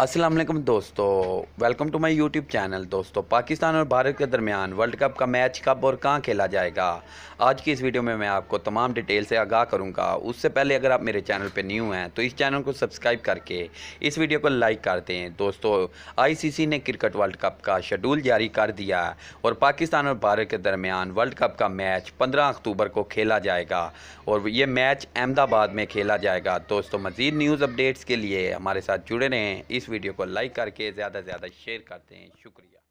अस्सलाम वालेकुम दोस्तों welcome to my YouTube channel दोस्तों पाकिस्तान और भारत के दरमियान वर्ल्ड कप का मैच कब और कहाँ खेला जाएगा आज की इस वीडियो में मैं आपको तमाम डिटेल से आगाह करूँगा उससे पहले अगर आप मेरे चैनल पर न्यू हैं तो इस चैनल को सब्सक्राइब करके इस वीडियो को लाइक कर दें दोस्तों आई ने क्रिकेट वर्ल्ड कप का शेड्यूल जारी कर दिया और पाकिस्तान और भारत के दरमियान वर्ल्ड कप का मैच पंद्रह अक्टूबर को खेला जाएगा और ये मैच अहमदाबाद में खेला जाएगा दोस्तों मज़ीद न्यूज़ अपडेट्स के लिए हमारे साथ जुड़े रहें इस वीडियो को लाइक करके ज़्यादा से ज़्यादा शेयर करते हैं शुक्रिया